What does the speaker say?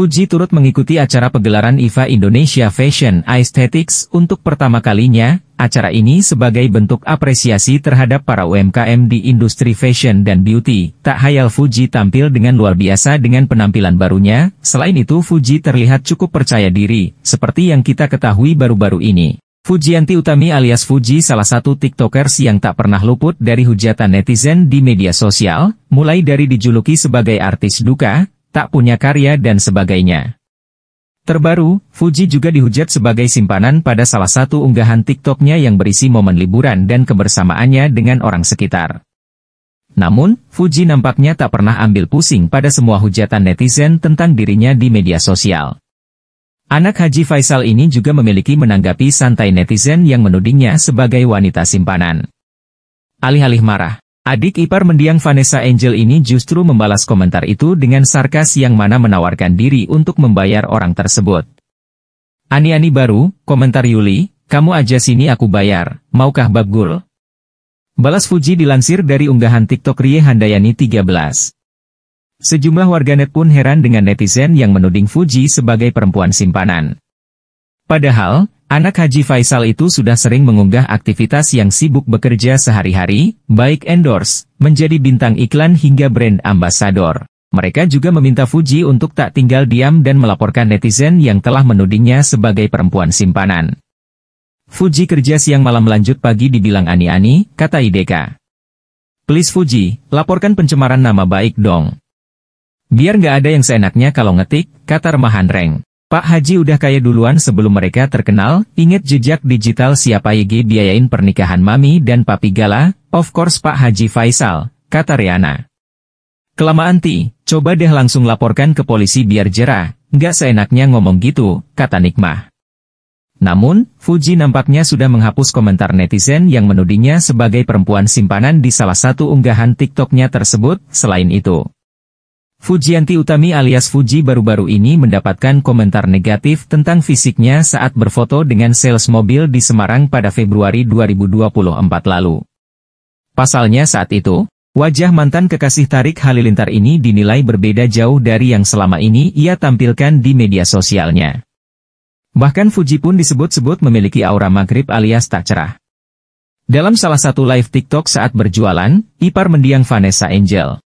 Fuji turut mengikuti acara pegelaran IFA Indonesia Fashion Aesthetics untuk pertama kalinya, acara ini sebagai bentuk apresiasi terhadap para UMKM di industri fashion dan beauty. Tak hayal Fuji tampil dengan luar biasa dengan penampilan barunya, selain itu Fuji terlihat cukup percaya diri, seperti yang kita ketahui baru-baru ini. Fujianti Utami alias Fuji salah satu tiktokers yang tak pernah luput dari hujatan netizen di media sosial, mulai dari dijuluki sebagai artis duka, tak punya karya dan sebagainya. Terbaru, Fuji juga dihujat sebagai simpanan pada salah satu unggahan TikToknya yang berisi momen liburan dan kebersamaannya dengan orang sekitar. Namun, Fuji nampaknya tak pernah ambil pusing pada semua hujatan netizen tentang dirinya di media sosial. Anak Haji Faisal ini juga memiliki menanggapi santai netizen yang menudingnya sebagai wanita simpanan. Alih-alih marah, Adik ipar mendiang Vanessa Angel ini justru membalas komentar itu dengan sarkas yang mana menawarkan diri untuk membayar orang tersebut. Ani-ani baru, komentar Yuli, kamu aja sini aku bayar, maukah babgul? Balas Fuji dilansir dari unggahan TikTok Rie Handayani 13. Sejumlah warganet pun heran dengan netizen yang menuding Fuji sebagai perempuan simpanan. Padahal, Anak Haji Faisal itu sudah sering mengunggah aktivitas yang sibuk bekerja sehari-hari, baik endorse, menjadi bintang iklan hingga brand ambasador. Mereka juga meminta Fuji untuk tak tinggal diam dan melaporkan netizen yang telah menudingnya sebagai perempuan simpanan. Fuji kerja siang malam lanjut pagi dibilang ani-ani, kata Ideka. Please Fuji, laporkan pencemaran nama baik dong. Biar nggak ada yang seenaknya kalau ngetik, kata remahan Reng. Pak Haji udah kaya duluan sebelum mereka terkenal, inget jejak digital siapa Yegi biayain pernikahan Mami dan Papi Gala, of course Pak Haji Faisal, kata Riana. Kelamaan ti, coba deh langsung laporkan ke polisi biar jerah, nggak seenaknya ngomong gitu, kata Nikmah. Namun, Fuji nampaknya sudah menghapus komentar netizen yang menudingnya sebagai perempuan simpanan di salah satu unggahan TikToknya tersebut, selain itu. Fujianti Utami alias Fuji baru-baru ini mendapatkan komentar negatif tentang fisiknya saat berfoto dengan sales mobil di Semarang pada Februari 2024 lalu. Pasalnya saat itu, wajah mantan kekasih Tarik Halilintar ini dinilai berbeda jauh dari yang selama ini ia tampilkan di media sosialnya. Bahkan Fuji pun disebut-sebut memiliki aura maghrib alias tak cerah. Dalam salah satu live TikTok saat berjualan, Ipar mendiang Vanessa Angel.